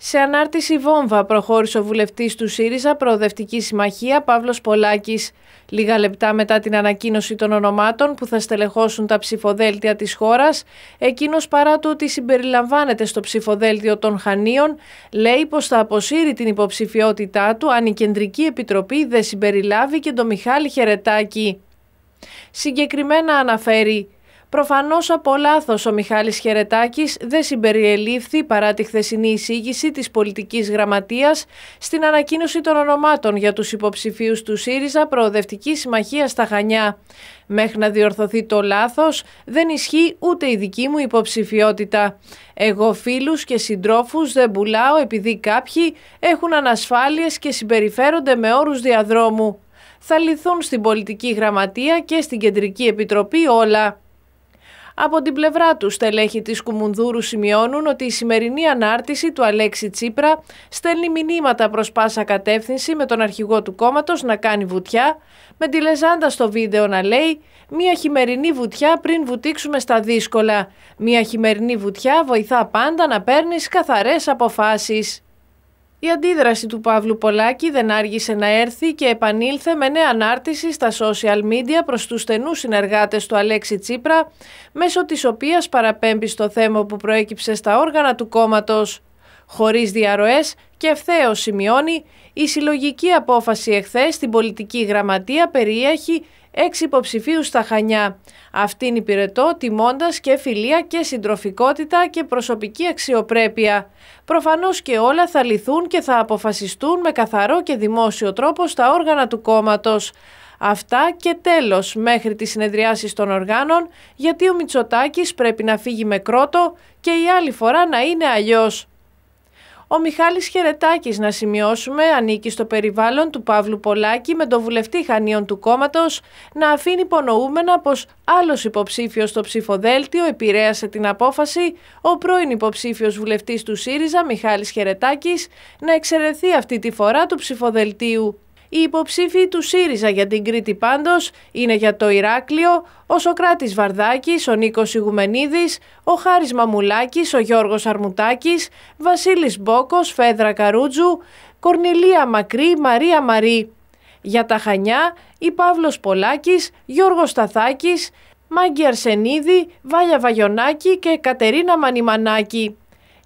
Σε ανάρτηση βόμβα προχώρησε ο βουλευτής του ΣΥΡΙΖΑ Προοδευτική Συμμαχία Παύλος Πολάκης. Λίγα λεπτά μετά την ανακοίνωση των ονομάτων που θα στελεχώσουν τα ψηφοδέλτια της χώρας, εκείνος παρά το ότι συμπεριλαμβάνεται στο ψηφοδέλτιο των Χανίων, λέει πως θα αποσύρει την υποψηφιότητά του αν η Κεντρική Επιτροπή δεν συμπεριλάβει και τον Μιχάλη Χερετάκη. Συγκεκριμένα αναφέρει Προφανώς από λάθος ο Μιχάλης Χερετάκη δεν συμπεριελήφθη παρά τη χθεσινή εισήγηση της πολιτικής γραμματείας στην ανακοίνωση των ονομάτων για τους υποψηφίους του ΣΥΡΙΖΑ Προοδευτική Συμμαχία στα Χανιά. Μέχρι να διορθωθεί το λάθος, δεν ισχύει ούτε η δική μου υποψηφιότητα. Εγώ φίλους και συντρόφους δεν πουλάω επειδή κάποιοι έχουν ανασφάλειες και συμπεριφέρονται με όρους διαδρόμου. Θα λυθούν στην πολιτική γραμματεία και στην κεντρική επιτροπή όλα. Από την πλευρά του, στελέχη της Κουμουνδούρου σημειώνουν ότι η σημερινή ανάρτηση του Αλέξη Τσίπρα στέλνει μηνύματα προς πάσα κατεύθυνση με τον αρχηγό του κόμματος να κάνει βουτιά, με τη λεζάντα στο βίντεο να λέει Μία χειμερινή βουτιά πριν βουτήξουμε στα δύσκολα. Μία χειμερινή βουτιά βοηθά πάντα να παίρνεις καθαρές αποφάσεις. Η αντίδραση του Παύλου Πολάκη δεν άργησε να έρθει και επανήλθε με νέα ανάρτηση στα social media προς τους στενούς συνεργάτες του Αλέξη Τσίπρα, μέσω της οποίας παραπέμπει στο θέμα που προέκυψε στα όργανα του κόμματος. Χωρίς διαρροές και ευθέως σημειώνει, η συλλογική απόφαση εχθές στην πολιτική γραμματεία περιέχει έξι υποψηφίους στα Χανιά. Αυτήν υπηρετώ τιμώντας και φιλία και συντροφικότητα και προσωπική αξιοπρέπεια. Προφανώς και όλα θα λυθούν και θα αποφασιστούν με καθαρό και δημόσιο τρόπο στα όργανα του κόμματος. Αυτά και τέλος μέχρι τις συνεδριάσεις των οργάνων γιατί ο Μητσοτάκης πρέπει να φύγει με κρότο και η άλλη φορά να είναι αλλιώς. Ο Μιχάλης Χερετάκης, να σημειώσουμε, ανήκει στο περιβάλλον του Παύλου Πολάκη με τον βουλευτή Χανίων του κόμματος, να αφήνει υπονοούμενα πως άλλος υποψήφιος στο ψηφοδέλτιο επηρέασε την απόφαση ο πρώην υποψήφιος βουλευτής του ΣΥΡΙΖΑ Μιχάλης Χερετάκης να εξαιρεθεί αυτή τη φορά του ψηφοδελτίου. Οι υποψήφοι του ΣΥΡΙΖΑ για την Κρήτη πάντως είναι για το Ηράκλειο ο Σοκράτης Βαρδάκης, ο Νίκος Ιγουμενίδης, ο Χάρης Μαμουλάκης, ο Γιώργος Αρμουτάκης, Βασίλης Μπόκος, Φέδρα Καρούτζου, Κορνηλία Μακρύ, Μαρία Μαρή. Για τα Χανιά, η Παύλος Πολάκης, Γιώργος Σταθάκης, Μάγκη Αρσενίδη, Βάλια Βαγιονάκη και Κατερίνα Μανιμανάκη.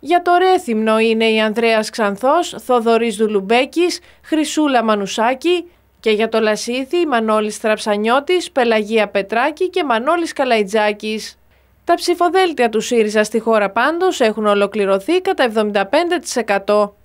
Για το Ρέθυμνο είναι η Ανδρέας Ξανθός, Θοδωρής Δουλουμπέκης, Χρυσούλα Μανουσάκη και για το Λασίθι η Μανώλης Τραψανιώτης, Πελαγία Πετράκη και Μανώλης Καλαϊτζάκης. Τα ψηφοδέλτια του ΣΥΡΙΖΑ στη χώρα πάντως έχουν ολοκληρωθεί κατά 75%.